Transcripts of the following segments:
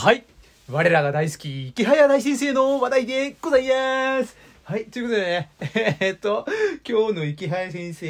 はい。我らが大好き、池早大先生の話題でございます。はい。ということでね、えー、っと、今日の池早先生、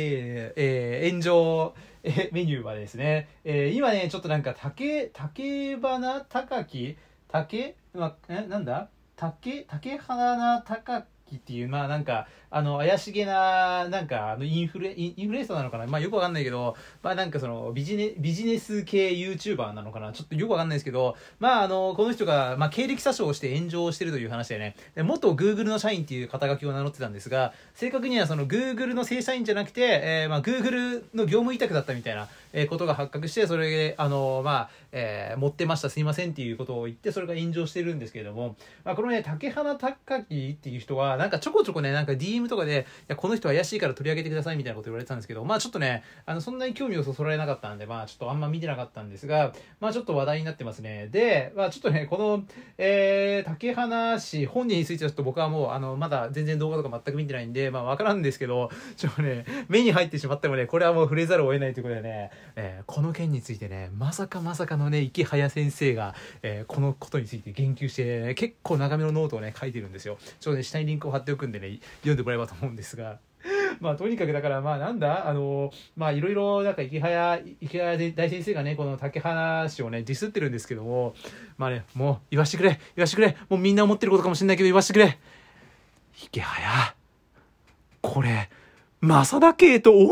えー、炎上、えー、メニューはですね、えー、今ね、ちょっとなんか竹、竹花高木竹まあ、え、なんだ竹、竹花高木っていう、まあなんか、あの、怪しげな、なんか、あの、インフルエ、インフルエンサーなのかなまあよくわかんないけど、まあなんかその、ビジネ、ビジネス系 YouTuber なのかなちょっとよくわかんないですけど、まああの、この人が、まあ経歴詐称をして炎上してるという話でね、で元 Google の社員っていう肩書きを名乗ってたんですが、正確にはその Google の正社員じゃなくて、えー、まあ Google の業務委託だったみたいな、えことが発覚してそれであのまあ、えー、持ってましたすいませんっていうことを言ってそれが炎上してるんですけれども、まあ、このね竹花高木っていう人はなんかちょこちょこねなんか DM とかでいやこの人怪しいから取り上げてくださいみたいなこと言われてたんですけどまあちょっとねあのそんなに興味をそそられなかったんでまあちょっとあんま見てなかったんですがまあちょっと話題になってますねで、まあ、ちょっとねこの、えー、竹花氏本人についてはちょっと僕はもうあのまだ全然動画とか全く見てないんでまあ分からんですけどちょっとね目に入ってしまってもねこれはもう触れざるを得ないということでねえー、この件についてねまさかまさかのね池早先生が、えー、このことについて言及して、ね、結構長めのノートをね書いてるんですよちょうどね下にリンクを貼っておくんでね読んでもらえばと思うんですが。まあとにかくだからまあなんだあのまあいろいろなんか池早池早大先生がねこの竹花氏をねディスってるんですけどもまあねもう言わしてくれ言わしてくれもうみんな思ってることかもしれないけど言わしてくれ池早これマサダ系と同じじ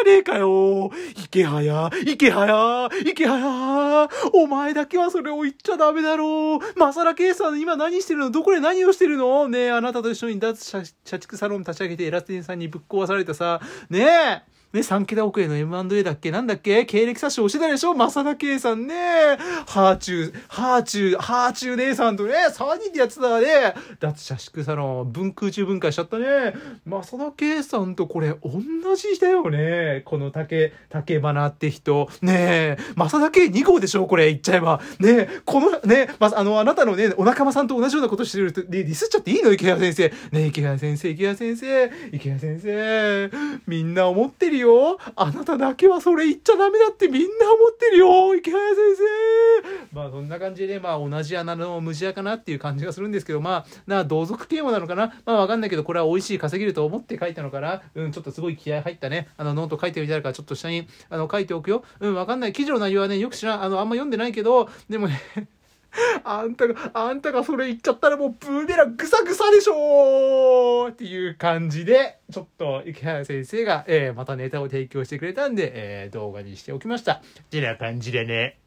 ゃねえかよ。池早、池早、池早。お前だけはそれを言っちゃダメだろう。マサダ系さん今何してるのどこで何をしてるのねえ、あなたと一緒に脱社社畜サロン立ち上げてエラテンさんにぶっ壊されたさ。ねえ。ね、三桁億円の M&A だっけなんだっけ経歴詐称してたでしょ正田圭さんね。ハーチュー、ハーチュー、ハーチュー姉さんとね、3人でやってたわね。脱社縮サロン、文空中分解しちゃったね。正田圭さんとこれ同じだよね。この竹、竹花って人。ねえ、正田圭2号でしょこれ言っちゃえば。ねえ、この、ねえ、ま、あの、あなたのね、お仲間さんと同じようなことしてると、ディスっちゃっていいの池谷先生。ねえ、池谷先生、池谷先生、池谷先生。みんな思ってるるよあなただけはそれ言っちゃダメだってみんな思ってるよ池谷先生まあそんな感じでまあ同じ穴の虫屋かなっていう感じがするんですけど、まあ、な同族ーマなのかなまあわかんないけど、これは美味しい稼げると思って書いたのかなうん、ちょっとすごい気合入ったね。あのノート書いてみたらからちょっと下にあの書いておくよ。うん、わかんない。記事の内容はね、よく知らん、あの、あんま読んでないけど、でもね あんたが、あんたがそれ言っちゃったらもうブーメラングサグサでしょっていう感じで、ちょっと池原先生が、えー、またネタを提供してくれたんで、えー、動画にしておきました。てな感じでね。